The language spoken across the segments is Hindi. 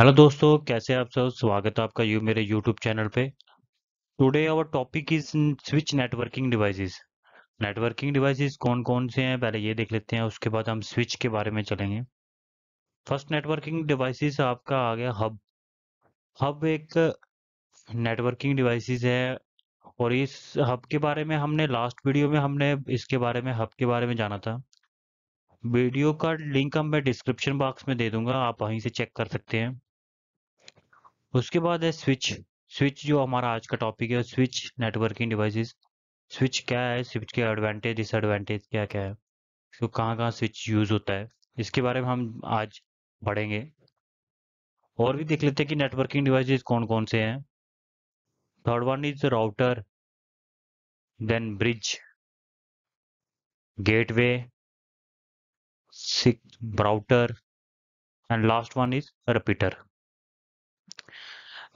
हेलो दोस्तों कैसे आप सब स्वागत है आपका यू मेरे यूट्यूब चैनल पे today our topic is switch networking devices networking devices कौन कौन से हैं पहले ये देख लेते हैं उसके बाद हम स्विच के बारे में चलेंगे फर्स्ट नेटवर्किंग डिवाइसेस आपका आ गया हब हब एक नेटवर्किंग डिवाइसिस है और इस हब के बारे में हमने लास्ट वीडियो में हमने इसके बारे में हब के बारे में जाना था वीडियो का लिंक हम मैं डिस्क्रिप्शन बॉक्स में दे दूंगा आप वहीं से चेक कर सकते हैं उसके बाद है स्विच स्विच जो हमारा आज का टॉपिक है स्विच नेटवर्किंग डिवाइसेस स्विच क्या है स्विच के एडवांटेज डिसएडवांटेज क्या क्या है तो कहाँ कहाँ स्विच यूज़ होता है इसके बारे में हम आज पढ़ेंगे और भी देख लेते हैं कि नेटवर्किंग डिवाइसेस कौन कौन से हैं third one is router then bridge gateway six brouter and last one is repeater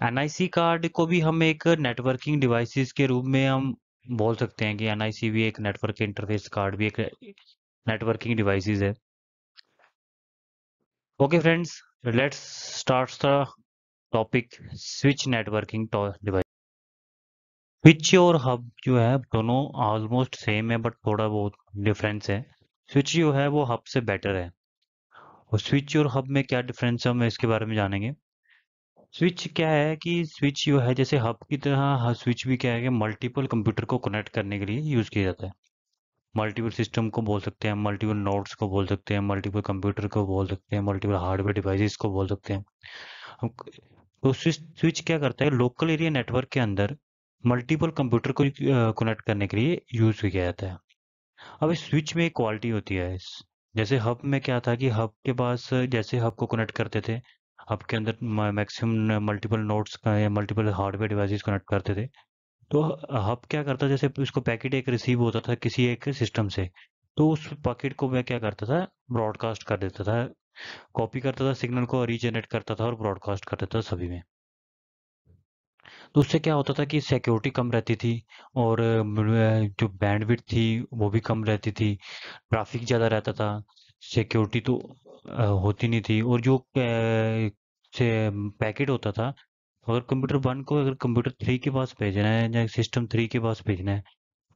NIC card को भी हम एक नेटवर्किंग डिवाइसेस के रूप में हम बोल सकते हैं कि एनआईसी भी एक नेटवर्क इंटरफेस कार्ड भी एक नेटवर्किंग डिवाइसेस है okay friends let's start the topic switch networking device switch और हब जो है दोनों ऑलमोस्ट सेम है बट थोड़ा बहुत डिफरेंस है स्विच जो है वो हब से बेटर है और स्विच और हब में क्या डिफरेंस है हम इसके बारे में जानेंगे स्विच क्या है कि स्विच जो है जैसे हब की तरह हाँ, स्विच भी क्या है कि मल्टीपल कंप्यूटर को कनेक्ट करने के लिए यूज़ किया जाता है मल्टीपल सिस्टम को बोल सकते हैं मल्टीपल नोट्स को बोल सकते हैं मल्टीपल कंप्यूटर को बोल सकते हैं मल्टीपल हार्डवेयर डिवाइसेस को बोल सकते हैं तो स्विच क्या करता है लोकल एरिया नेटवर्क के अंदर मल्टीपल कंप्यूटर को कनेक्ट करने के लिए यूज़ किया जाता है अब इस स्विच में एक क्वालिटी होती है जैसे हब में क्या था कि हब के पास जैसे हब को कनेक्ट करते थे आपके अंदर मैक्सिमम मल्टीपल नोट्स का या मल्टीपल हार्डवेयर डिवाइसेस कनेक्ट करते थे तो हब क्या करता जैसे उसको पैकेट एक रिसीव होता था किसी एक सिस्टम से तो उस पैकेट को मैं क्या करता था ब्रॉडकास्ट कर देता था कॉपी करता था सिग्नल को रिजेनरेट करता था और ब्रॉडकास्ट कर देता था सभी में तो उससे क्या होता था कि सिक्योरिटी कम रहती थी और जो बैंडविड्थ थी वो भी कम रहती थी ट्रैफिक ज़्यादा रहता था सिक्योरिटी तो होती नहीं थी और जो पैकेट होता था अगर कंप्यूटर हम्म। वन को अगर कंप्यूटर थ्री के पास भेजना है या सिस्टम थ्री के पास भेजना है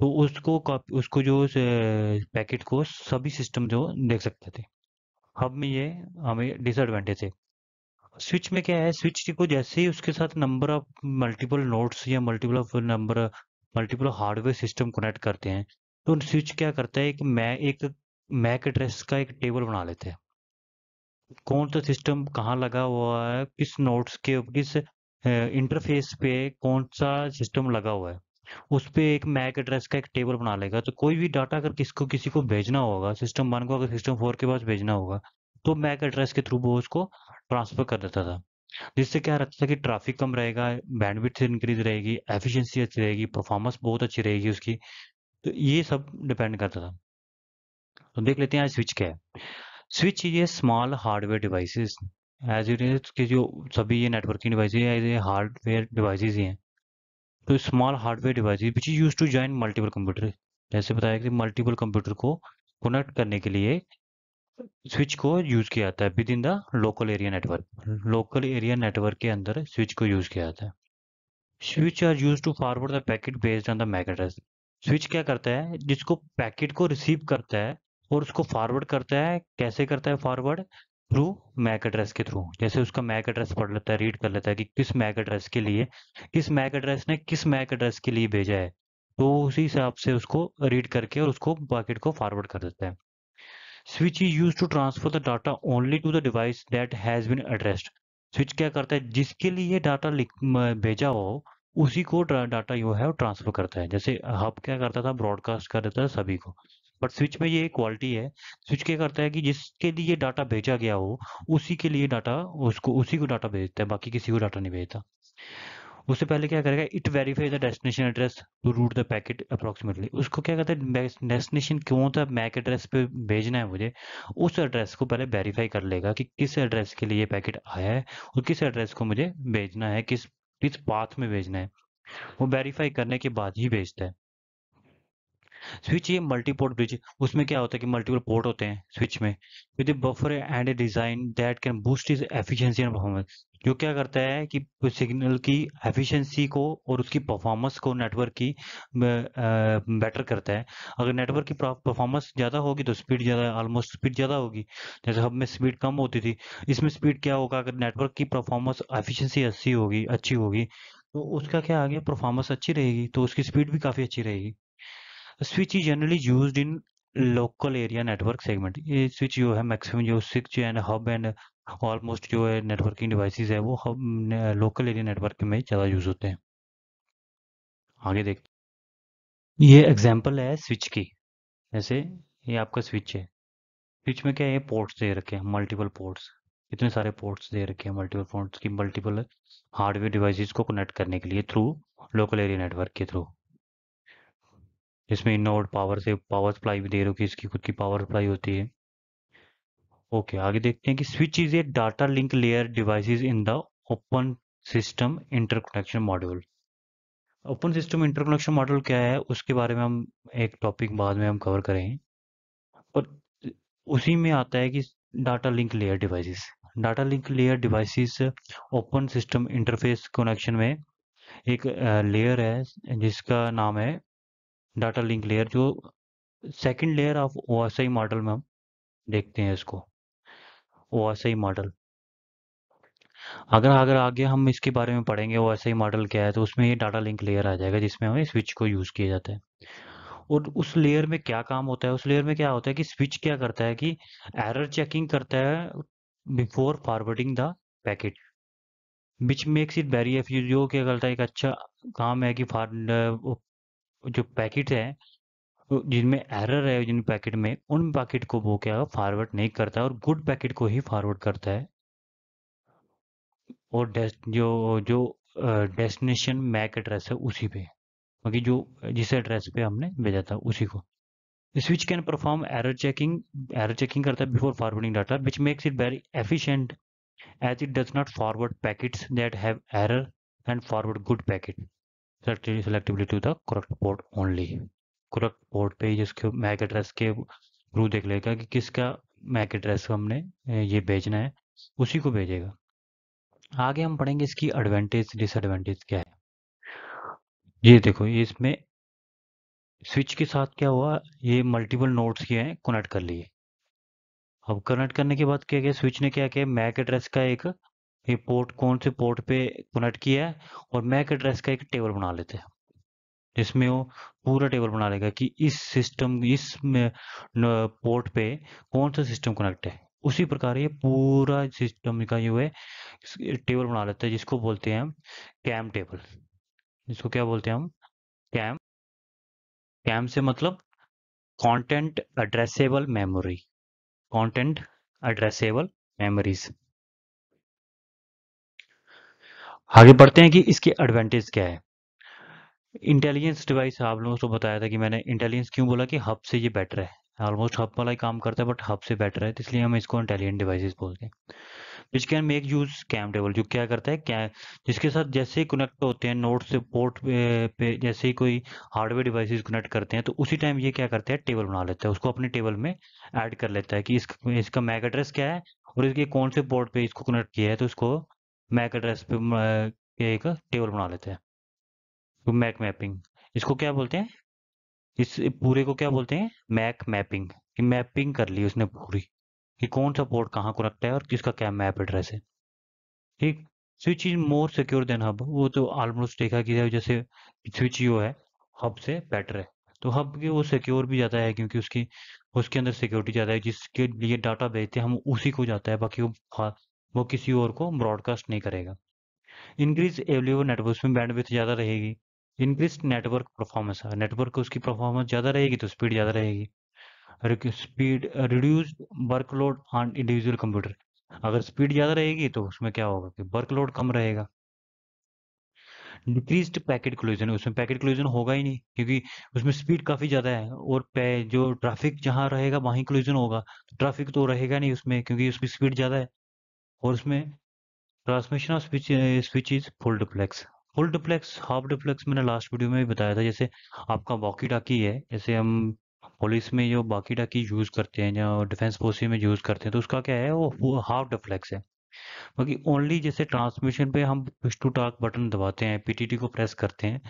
तो उसको उसको जो पैकेट को सभी सिस्टम जो देख सकते थे हब में ये हमें डिसएडवांटेज है स्विच में क्या है स्विच को जैसे ही उसके साथ नंबर ऑफ मल्टीपल नोड्स या multiple of number multiple hardware system connect करते हैं तो स्विच क्या करता है कि मैं एक मैक एड्रेस का एक टेबल बना लेते हैं कौन सा सिस्टम कहाँ लगा हुआ है किस नोट्स के किस इंटरफेस पे कौन सा सिस्टम लगा हुआ है उस पर एक मैक एड्रेस का एक टेबल बना लेगा तो कोई भी डाटा अगर किसको किसी को भेजना होगा सिस्टम वन को अगर सिस्टम फोर के पास भेजना होगा तो मैक एड्रेस के थ्रू वो उसको ट्रांसफर कर देता था जिससे क्या रहता था कि ट्रैफिक कम रहेगा बैंडविड्थ इंक्रीज रहेगी एफिशिएंसी अच्छी रहेगी परफॉर्मेंस बहुत अच्छी रहेगी उसकी तो ये सब डिपेंड करता था तो देख लेते हैं आज स्विच क्या है switch is a small hardware devices as it is के जो सभी ये नेटवर्किंग डिवाइसेज है ये हार्डवेयर डिवाइसेज ही हैं तो small hardware device which is use to join multiple computer जैसे बताया कि मल्टीपल कंप्यूटर को कनेक्ट करने के लिए स्विच को यूज़ किया जाता है within the local area network local area network के अंदर स्विच को यूज़ किया जाता है switch are use to forward the packet based on the MAC address switch क्या करता है जिसको पैकेट को रिसीव करता है और उसको फॉरवर्ड करता है कैसे करता है फॉरवर्ड थ्रू मैक एड्रेस के थ्रू जैसे उसका मैक एड्रेस पढ़ लेता है रीड कर लेता है कि किस मैक एड्रेस के लिए किस मैक एड्रेस ने किस मैक एड्रेस के लिए भेजा है तो उसी हिसाब से उसको रीड करके और उसको पॉकेट को फॉरवर्ड कर देता है switch is use to transfer the data only to the device that has been addressed switch क्या करता है जिसके लिए डाटा भेजा हो उसी को डाटा जो है ट्रांसफर करता है जैसे हब क्या करता था ब्रॉडकास्ट कर देता था सभी को बट स्विच में ये क्वालिटी है स्विच क्या करता है कि जिसके लिए डाटा भेजा गया हो उसी के लिए डाटा उसको उसी को डाटा भेजता है बाकी किसी को डाटा नहीं भेजता उससे पहले क्या करेगा it verify the destination address to route the packet approximately उसको क्या कहते हैं डेस्टिनेशन क्यों था मैक एड्रेस पे भेजना है मुझे उस एड्रेस को पहले वेरीफाई कर लेगा कि किस एड्रेस के लिए पैकेट आया है और किस एड्रेस को मुझे भेजना है किस किस पाथ में भेजना है वो वेरीफाई करने के बाद ही भेजता है स्विच ये मल्टी पोर्ट ब्रिज उसमें क्या होता है कि मल्टीपल पोर्ट होते हैं स्विच में with buffer and a design that can boost is efficiency and performance जो क्या करता है कि सिग्नल की एफिशिएंसी को और उसकी परफॉर्मेंस को नेटवर्क की बेटर करता है अगर नेटवर्क की परफॉर्मेंस ज़्यादा होगी तो स्पीड ज़्यादा ऑलमोस्ट स्पीड ज़्यादा होगी जैसे हब में स्पीड कम होती थी इसमें स्पीड क्या होगा अगर नेटवर्क की परफॉर्मेंस एफिशिएंसी अच्छी होगी अच्छी होगी तो उसका क्या आ गया परफॉर्मेंस अच्छी रहेगी तो उसकी स्पीड भी काफ़ी अच्छी रहेगी switch is generally use in local area network segment ये स्विच जो है मैक्सिमम जो switch and hub and almost जो है नेटवर्किंग डिवाइस है वो हब लोकल एरिया नेटवर्क में ज़्यादा यूज होते हैं आगे देख ये एग्जाम्पल है स्विच की जैसे ये आपका स्विच है स्विच में क्या है पोर्ट्स दे रखे हैं मल्टीपल पोर्ट्स इतने सारे पोर्ट्स दे रखे हैं मल्टीपल पोर्ट्स की मल्टीपल हार्डवेयर डिवाइसेस को कनेक्ट करने के लिए थ्रू लोकल एरिया नेटवर्क के थ्रू इसमें नोड पावर से पावर सप्लाई भी दे रखी है इसकी खुद की पावर सप्लाई होती है ओके आगे देखते हैं कि switch is a data link layer devices in the open system interconnection module open system interconnection module क्या है उसके बारे में हम एक टॉपिक बाद में हम कवर करेंगे और उसी में आता है कि data link layer devices data link layer devices open system interface connection में एक लेयर है जिसका नाम है डाटा लिंक लेयर जो second layer of O model में हम देखते हैं इसको ओ मॉडल अगर अगर आगे हम इसके बारे में पढ़ेंगे ओ मॉडल क्या है तो उसमें ये डाटा लिंक लेयर आ जाएगा जिसमें हमें स्विच को यूज़ किया जाता है और उस लेयर में क्या काम होता है उस लेयर में क्या होता है कि स्विच क्या करता है कि एरर चेकिंग करता है before forwarding the packet which makes it very एफ जो क्या करता है एक अच्छा काम है कि जो पैकेट है तो जिनमें एरर है जिन पैकेट में उन पैकेट को वो क्या फॉरवर्ड नहीं करता और गुड पैकेट को ही फॉरवर्ड करता है और जो जो डेस्टिनेशन मैक एड्रेस है उसी पे बाकी जो जिस एड्रेस पे हमने भेजा था उसी को switch can perform error checking error checking करता है before forwarding data which makes it very efficient as it does not forward packets that have error and forward good packet selectively to the correct port only correct port पे जिसके मैक एड्रेस के थ्रू देख लेगा कि किसका मैक एड्रेस हमने ये भेजना है उसी को भेजेगा आगे हम पढ़ेंगे इसकी एडवांटेज डिसएडवांटेज क्या है ये देखो इसमें स्विच के साथ क्या हुआ ये मल्टीपल नोड्स के हैं कनेक्ट कर लिए अब कनेक्ट करने के बाद क्या किया स्विच ने क्या किया मैक एड्रेस का एक ये पोर्ट कौन से पोर्ट पे कनेक्ट किया है और मैक एड्रेस का एक टेबल बना लेते हैं जिसमें वो पूरा टेबल बना लेगा कि इस सिस्टम इस पोर्ट पे कौन सा सिस्टम कनेक्ट है उसी प्रकार ये पूरा सिस्टम का जो है टेबल बना लेते हैं जिसको बोलते हैं हम कैम टेबल जिसको क्या बोलते हैं हम कैम कैम से मतलब content addressable memory content addressable memories आगे बढ़ते हैं कि इसके एडवांटेज क्या है इंटेलिजेंस डिवाइस आप लोगों को तो बताया था कि मैंने इंटेलिजेंस क्यों बोला कि हब से ये बेटर है ऑलमोस्ट हब वाला ही काम करता है बट हब से बेटर है तो इसलिए हम इसको इंटेलिजेंट डिवाइसेस बोलते हैं which can make use CAM table जो क्या करता है क्या जिसके साथ जैसे ही कनेक्ट होते हैं नोट से पोर्ट पे, पे जैसे ही कोई हार्डवेयर डिवाइसेस कनेक्ट करते हैं तो उसी टाइम ये क्या करते हैं टेबल बना लेता है उसको अपने टेबल में ऐड कर लेता है कि इस, इसका मैक एड्रेस क्या है और इसके कौन से पोर्ट पे इसको कनेक्ट किया है तो इसको मैक एड्रेस पे के एक टेबल बना लेते हैं तो मैक मैपिंग इसको क्या बोलते हैं इस पूरे को क्या बोलते हैं मैक मैपिंग कि मैपिंग कर ली उसने पूरी कि कौन सा पोर्ट कहाँ को रखता है और किसका क्या मैप एड्रेस है ठीक switch is more secure than hub वो तो ऑलमोस्ट देखा कि जैसे स्विच जो है हब से बेटर है तो हब के वो सिक्योर भी जाता है क्योंकि उसकी उसके अंदर सिक्योरिटी ज़्यादा है जिसके लिए डाटा भेजते हैं हम उसी को जाता है बाकी वो वो किसी और को ब्रॉडकास्ट नहीं करेगा इंक्रीज एवलीओ नेटवर्क में बैंडविथ ज़्यादा रहेगी इंक्रीज नेटवर्क परफॉर्मेंस है नेटवर्क उसकी परफॉर्मेंस ज़्यादा रहेगी तो स्पीड ज़्यादा रहेगी speed reduce workload on individual computer अगर स्पीड ज़्यादा रहेगी तो उसमें क्या होगा कि वर्कलोड कम रहेगा डिक्रीज पैकेट क्लोजन उसमें पैकेट क्लोजन होगा ही नहीं क्योंकि उसमें स्पीड काफ़ी ज़्यादा है और जो ट्रैफिक जहाँ रहेगा वहीं क्लोजन होगा ट्रैफिक तो रहेगा नहीं उसमें क्योंकि उसकी स्पीड ज़्यादा है और इसमें transmission of switch switch is full duplex full duplex half duplex मैंने लास्ट वीडियो में भी बताया था जैसे आपका वॉकी डाकी है जैसे हम पुलिस में जो बाकी डाकी यूज़ करते हैं या डिफेंस फोर्स में यूज़ करते हैं तो उसका क्या है वो हाफ डुप्लेक्स है बाकी ओनली जैसे ट्रांसमिशन पे हम पुश टू टॉक बटन दबाते हैं पीटीटी को प्रेस करते हैं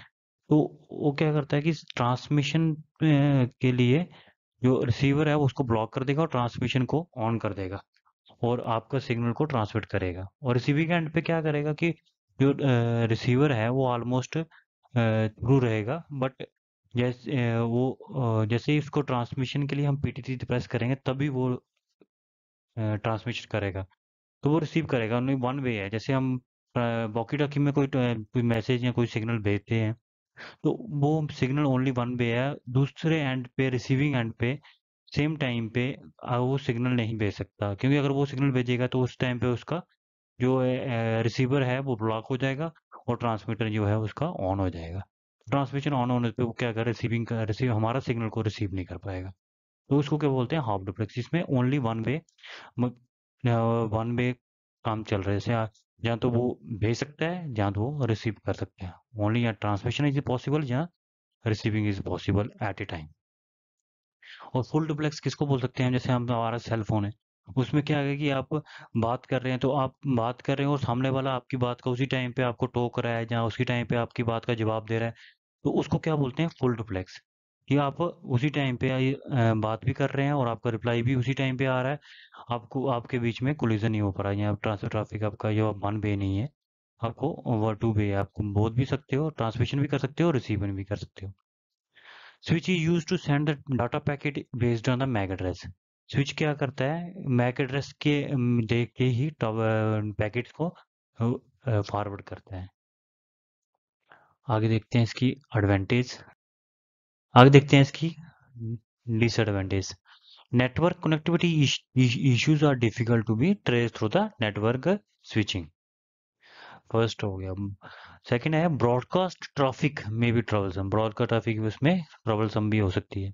तो वो क्या करता है कि ट्रांसमिशन eh, के लिए जो रिसीवर है वो उसको ब्लॉक कर देगा और ट्रांसमिशन को ऑन कर देगा और आपका सिग्नल को ट्रांसमिट करेगा और रिसीविंग एंड पे क्या करेगा कि जो रिसीवर है वो ऑलमोस्ट थ्रू रहेगा बट जैसे वो जैसे ही उसको ट्रांसमिशन के लिए हम पीटीटी प्रेस करेंगे तभी वो ट्रांसमिशन करेगा तो वो रिसीव करेगा वन वे है जैसे हम बॉकी टॉकी में कोई कोई मैसेज या कोई सिग्नल भेजते हैं तो वो सिग्नल ओनली वन वे है दूसरे एंड पे रिसीविंग एंड पे सेम टाइम पे वो सिग्नल नहीं भेज सकता क्योंकि अगर वो सिग्नल भेजेगा तो उस टाइम पे उसका जो रिसीवर है वो ब्लॉक हो जाएगा और ट्रांसमीटर जो है उसका ऑन हो जाएगा ट्रांसमिशन ऑन होने पे वो क्या कर रिसीविंग रिसीव हमारा सिग्नल को रिसीव नहीं कर पाएगा तो उसको क्या बोलते हैं हाफ डुप्लेक्स जिसमें only one way one way काम चल रहा है जैसे या तो वो भेज सकता है या तो वो रिसीव कर सकते हैं ओनली या ट्रांसमिशन इज पॉसिबल या receiving is possible at a time और फुल डुप्लेक्स किसको बोल सकते हैं जैसे हम हमारा फोन है उसमें क्या है कि आप बात कर रहे हैं तो आप बात कर रहे हो और सामने वाला आपकी बात का उसी टाइम पे आपको टोक रहा है या उसी टाइम पे आपकी बात का जवाब दे रहा है तो उसको क्या बोलते हैं फुल डुप्लेक्स कि आप उसी टाइम पे बात भी कर रहे हैं और आपका रिप्लाई भी उसी टाइम पे आ रहा है आपको आपके बीच में कोलिजन नहीं हो पा रहा है या ट्रांसफर ट्राफिक आपका जो वन वे नहीं है आपको वन टू वे आपको बोध भी सकते हो ट्रांसमिशन भी कर सकते हो रिसीविंग भी कर सकते हो switch is use to send the data packet based on the MAC address switch क्या करता है मैक एड्रेस के देख के ही पैकेट को फॉरवर्ड करता है आगे देखते हैं इसकी एडवांटेज आगे देखते हैं इसकी disadvantage network connectivity issues are difficult to be trace through the network switching first हो गया सेकेंड है ब्रॉडकास्ट ट्रैफिक में भी ट्रबलसम ब्रॉडकास्ट ट्रैफिक उसमें ट्रबलसम भी हो सकती है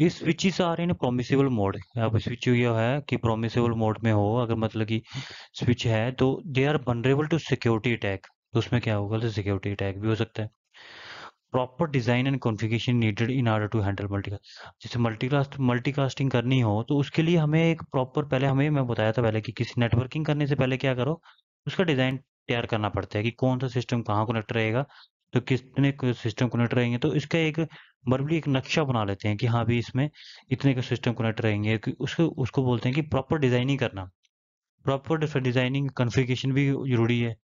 ये स्विचेस आ रहे हैं प्रोमिसेबल मोड अब स्विच यह है कि प्रोमिसेबल मोड में हो अगर मतलब कि स्विच है तो they are vulnerable to security attack उसमें क्या होगा तो सिक्योरिटी अटैक भी हो सकता है proper design and configuration needed in order to handle multicast जैसे मल्टीकास्ट मल्टीकास्टिंग करनी हो तो उसके लिए हमें एक प्रॉपर पहले हमें मैं बताया था पहले कि किसी नेटवर्किंग करने से पहले क्या करो उसका डिजाइन तैयार करना पड़ता है कि कौन सा सिस्टम कहाँ कनेक्ट रहेगा तो कितने सिस्टम कनेक्ट रहेंगे तो इसका एक बरबली एक नक्शा बना लेते हैं कि हाँ भी इसमें इतने का सिस्टम कनेक्ट रहेंगे उसको उसको बोलते हैं कि प्रॉपर डिजाइनिंग करना प्रॉपर डिजाइनिंग कन्फिगेशन भी जरूरी है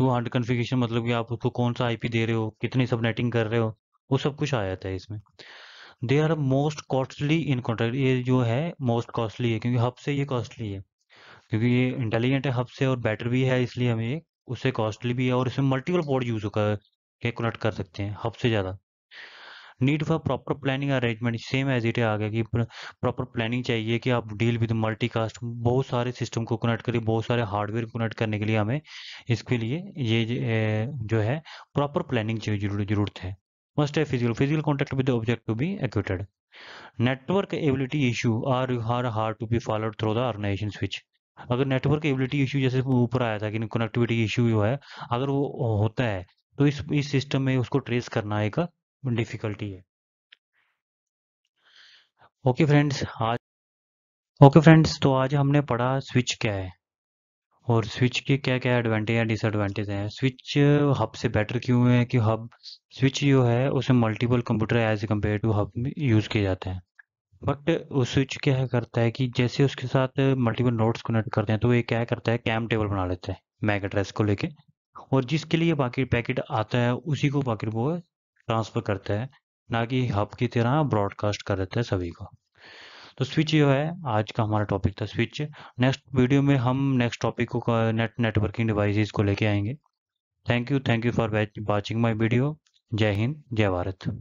वो हार्ड कन्फिगेशन मतलब कि आप उसको कौन सा आईपी दे रहे हो कितनी सब नेटिंग कर रहे हो वो सब कुछ आ जाता है इसमें they are most costly in contract ये जो है मोस्ट कॉस्टली है क्योंकि हब से ये कॉस्टली है क्योंकि ये इंटेलिजेंट है हब से और बेटर भी है इसलिए हमें उससे कॉस्टली भी है और इसमें मल्टीपल पोर्ट यूज के कनेक्ट कर सकते हैं हब से ज़्यादा need for proper planning arrangement same as it आ गया कि प्रॉपर प्लानिंग चाहिए कि आप डील विद मल्टीकास्ट बहुत सारे सिस्टम को कनेक्ट करिए बहुत सारे हार्डवेयर को कनेक्ट करने के लिए हमें इसके लिए ये जो है प्रॉपर प्लानिंग जरूरत है मस्ट है physical physical contact with object to be acquitted network ability issue are हार hard to be followed through the organisation switch अगर नेटवर्क एबिलिटी इशू जैसे ऊपर आया था कि कनेक्टिविटी इशू जो है अगर वो होता है तो इस इस सिस्टम में उसको ट्रेस करना एक डिफिकल्टी है ओके फ्रेंड्स आज ओके फ्रेंड्स तो आज हमने पढ़ा स्विच क्या है और स्विच के क्या क्या एडवांटेज या डिसएडवांटेज हैं स्विच हब से बेटर क्यों है कि हब स्विच जो है उसे multiple computer as compare to hub में यूज़ किए जाते हैं बट वो स्विच क्या करता है कि जैसे उसके साथ मल्टीपल नोड्स कनेक्ट करते हैं तो ये क्या करता है कैम टेबल बना लेता है मैक एड्रेस को लेके और जिसके लिए बाकी पैकेट आता है उसी को बाकी वो ट्रांसफ़र करता है ना कि हब की तरह ब्रॉडकास्ट कर देता है सभी को तो स्विच जो है आज का हमारा टॉपिक था स्विच नेक्स्ट वीडियो में हम नेक्स्ट टॉपिक को नेट नेटवर्किंग डिवाइसेस को लेके आएंगे thank you thank you for watching my video जय हिंद जय भारत